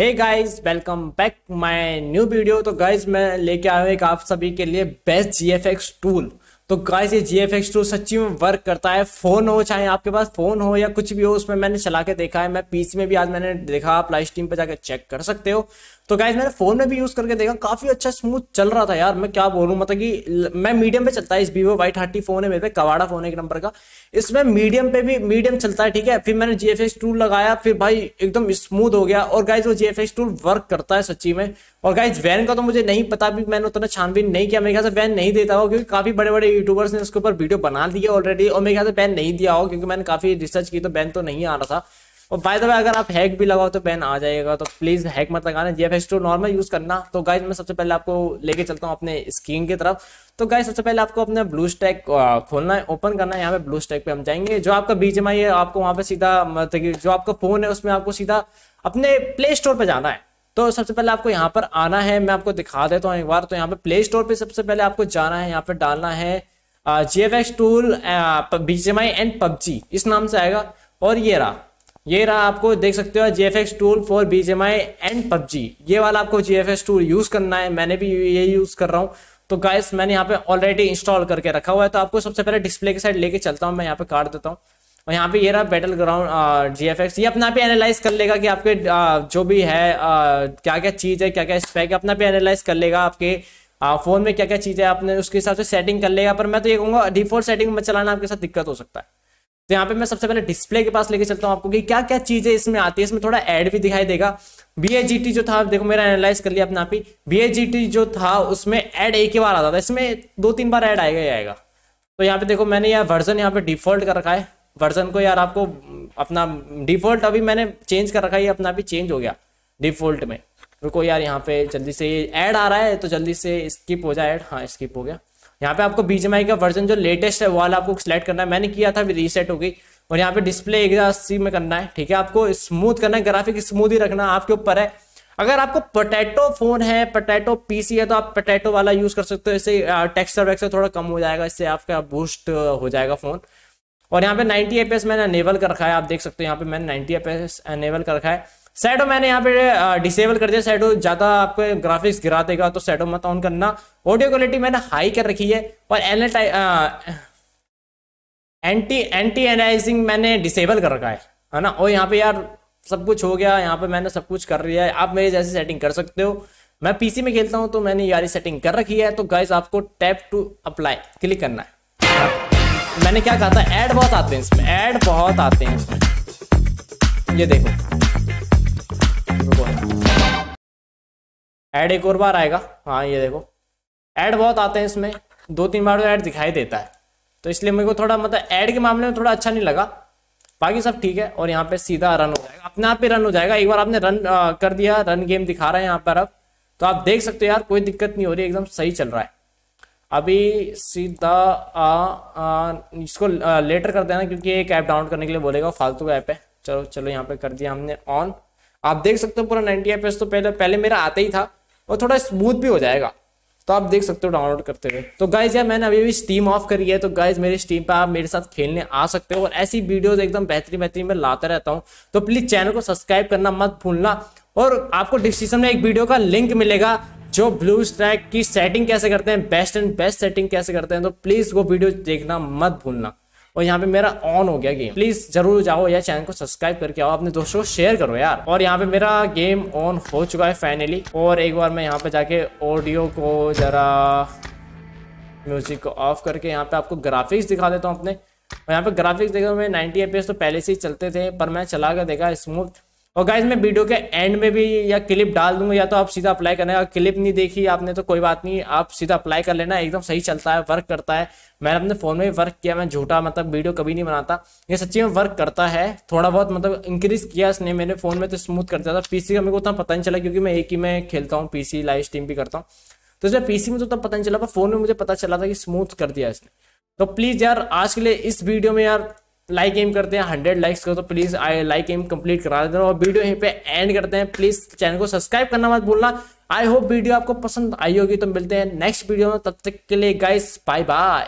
hey guys welcome back my new video तो guys मैं लेके आया हूँ एक आप सभी के लिए बेस्ट एक्स टूल तो गाइस ये एक्स टूल सच्ची में वर्क करता है फ़ोन हो चाहे आपके पास फ़ोन हो या कुछ भी हो उसमें मैंने चला के देखा है मैं पीसी में भी आज मैंने देखा आप लाइव स्ट्रीम पर जाकर चेक कर सकते हो तो गाइज मैंने फोन में भी यूज करके देखा काफी अच्छा स्मूथ चल रहा था यार मैं क्या बोलूँ मतलब कि मैं मीडियम पे चलता है इस वीवो वाई थर्टी फोन है मेरे पे कवाड़ा फोन है एक नंबर का इसमें मीडियम पे भी मीडियम चलता है ठीक है फिर मैंने जी एफ एक्स टूल लगाया फिर भाई एकदम स्मूथ हो गया और गाइज वो जी एक्स टूल वर्क करता है सच्ची में और गाइज वैन का तो मुझे नहीं पता भी मैंने उतना छानबीन नहीं किया मेरे ख्याल से वैन नहीं देता हो क्योंकि काफी बड़े बड़े यूट्यूबर्स ने उसके ऊपर वीडियो बना दिए ऑलरेडी और मेरे ख्याल से बैन नहीं दिया हो क्योंकि मैंने काफी रिसर्च की तो बैन तो नहीं आ रहा था और बाय द वे अगर आप हैक भी लगाओ तो बैन आ जाएगा तो प्लीज़ हैक मत लगाना G F X normal use करना तो गाइज मैं सबसे पहले आपको लेके चलता हूँ अपने स्क्रीन की तरफ तो गाइज सबसे पहले आपको अपने ब्लू स्टैक खोलना है ओपन करना है यहाँ पे ब्लू स्टैक पे हम जाएंगे जो आपका बीच में है आपको वहाँ पे सीधा मतलब जो आपका फ़ोन है उसमें आपको सीधा अपने प्ले स्टोर पर जाना है तो सबसे पहले आपको यहाँ पर आना है मैं आपको दिखा देता हूँ एक बार तो यहाँ पे प्ले स्टोर पर सबसे पहले आपको जाना है यहाँ पे डालना है G F X tool B and PUBG इस नाम से आएगा और ये रहा ये रहा आपको देख सकते हो G F X tool for B J I and PUBG ये वाला आपको G F X tool use करना है मैंने भी ये यूज़ कर रहा हूँ तो गाइस मैंने यहाँ पे ऑलरेडी इंस्टॉल करके रखा हुआ है तो आपको सबसे पहले डिस्प्ले के साइड लेके चलता हूँ मैं यहाँ पे काट देता हूँ और यहाँ पे ये रहा battleground G F X ये अपना भी एनालाइज कर लेगा कि आपके आ, जो भी है आ, क्या क्या चीज़ है क्या क्या स्पेक है अपना भी एनालाइज कर लेगा आपके फ़ोन में क्या क्या चीज़ है आपने उसके हिसाब से सेटिंग कर लेगा पर मैं तो ये कहूँगा डिफॉल्ट सेटिंग में चलाना आपके साथ दिक्कत हो सकता है तो यहाँ पे मैं सबसे पहले डिस्प्ले के पास लेके चलता हूँ आपको कि क्या क्या चीजें इसमें आती है इसमें थोड़ा ऐड भी दिखाई देगा बी जो था देखो मेरा एनालाइज कर लिया अपने आप ही बी जो था उसमें एड एक ही बार आता था इसमें दो तीन बार एड आएगा ही आएगा तो यहाँ पे देखो मैंने यह वर्जन यहाँ पे डिफॉल्ट कर रखा है वर्जन को यार आपको अपना डिफॉल्ट अभी मैंने चेंज कर रखा है अपना भी चेंज हो गया डिफॉल्ट में रुको यार यहाँ पे जल्दी से ये ऐड आ रहा है तो जल्दी से स्किप हो जाए ऐड हाँ स्किप हो गया यहाँ पे आपको बीजेमआई का वर्जन जो लेटेस्ट है वो वाला आपको सिलेक्ट करना है मैंने किया था अभी रीसेट हो गई और यहाँ पे डिस्प्ले एक अस्सी में करना है ठीक है आपको स्मूथ करना है ग्राफिक स्मूथ ही रखना आपके ऊपर है अगर आपको पोटैटो फोन है पोटैटो पीसी है तो आप पोटैटो वाला यूज कर सकते हो इससे टेक्सचर वेक्सर थोड़ा कम हो जाएगा इससे आपका बूस्ट हो जाएगा फोन और यहाँ पे 90 एपीएस मैंने अनेबल कर रखा है आप देख सकते हो यहाँ पे मैंने 90 एपीएस अनेबल कर रखा है सैडो मैंने यहाँ पे डिसेबल कर दिया सैडो ज़्यादा आपके ग्राफिक्स गिरा देगा तो सैडो मत ऑन करना ऑडियो क्वालिटी मैंने हाई कर रखी है और एन एंटी एंटी एनाइजिंग मैंने डिसेबल कर रखा है है ना और यहाँ पे यार सब कुछ हो गया यहाँ पे मैंने सब कुछ कर लिया है आप मेरे जैसे सेटिंग कर सकते हो मैं पीसी में खेलता हूँ तो मैंने यारी सेटिंग कर रखी है तो गाइज आपको टैप टू अप्लाई क्लिक करना है मैंने क्या कहा था एड बहुत आते हैं इसमें एड बहुत आते हैं इसमें ये देखो ऐड एक और बार आएगा हाँ ये देखो ऐड बहुत आते हैं इसमें दो तीन बार तो ऐड दिखाई देता है तो इसलिए मेरे को थोड़ा मतलब ऐड के मामले में थोड़ा अच्छा नहीं लगा बाकी सब ठीक है और यहाँ पे सीधा रन हो जाएगा अपने आप ही रन हो जाएगा एक बार आपने रन आ, कर दिया रन गेम दिखा रहा है यहाँ पर अब तो आप देख सकते हो यार कोई दिक्कत नहीं हो रही एकदम सही चल रहा है अभी सीधा आ, आ, इसको आ, लेटर कर देना क्योंकि एक ऐप डाउनलोड करने के लिए बोलेगा फालतू का ऐप है चलो चलो यहाँ पे कर दिया हमने ऑन आप देख सकते हो पूरा नाइनटी एफ तो पहले पहले मेरा आता ही था और थोड़ा स्मूथ भी हो जाएगा तो आप देख सकते हो डाउनलोड करते हुए तो गाइज यार मैंने अभी भी स्टीम ऑफ करी है तो गाइज मेरे स्टीम पर आप मेरे साथ खेलने आ सकते हो और ऐसी वीडियोस एकदम बेहतरीन बेहतरीन मैं लाता रहता हूँ तो प्लीज चैनल को सब्सक्राइब करना मत भूलना और आपको डिस्क्रिप्शन में एक वीडियो का लिंक मिलेगा जो ब्लू स्ट्रैक की सेटिंग कैसे करते हैं बेस्ट एंड बेस्ट सेटिंग कैसे करते हैं तो प्लीज वो वीडियो देखना मत भूलना और यहाँ पे मेरा ऑन हो गया गेम प्लीज जरूर जाओ यार चैनल को सब्सक्राइब करके आओ अपने दोस्तों को शेयर करो यार और यहाँ पे मेरा गेम ऑन हो चुका है फाइनली और एक बार मैं यहाँ पे जाके ऑडियो को जरा म्यूजिक को ऑफ करके यहाँ पे आपको ग्राफिक्स दिखा देता हूँ अपने और यहाँ पे ग्राफिक्स देखो मैं नाइनटी एफ तो पहले से ही चलते थे पर मैं चला कर देखा स्मूथ और गाइज मैं वीडियो के एंड में भी या क्लिप डाल दूंगा या तो आप सीधा अप्लाई करना है क्लिप नहीं देखी आपने तो कोई बात नहीं आप सीधा अप्लाई कर लेना एकदम सही चलता है वर्क करता है मैंने अपने फ़ोन में भी वर्क किया मैं झूठा मतलब वीडियो कभी नहीं बनाता ये सच्ची में वर्क करता है थोड़ा बहुत मतलब इंक्रीज़ किया इसने मेरे फ़ोन में तो स्मूथ कर दिया था पीसी का मेरे को उतना पता नहीं चला क्योंकि मैं एक ही में खेलता हूँ पीसी लाइव स्ट्रीम भी करता हूँ तो इसमें पीसी में तो उतना पता नहीं चला पर फ़ोन में मुझे पता चला था कि स्मूथ कर दिया इसने तो प्लीज़ यार आज के लिए इस वीडियो में यार लाइक एम करते हैं हंड्रेड लाइक्स का तो please I like em complete करा देते हैं और वीडियो यहीं पे एंड करते हैं प्लीज़ चैनल को सब्सक्राइब करना मत भूलना आई होप वीडियो आपको पसंद आई होगी तो मिलते हैं नेक्स्ट वीडियो में तब तक के लिए गाइस बाय बाय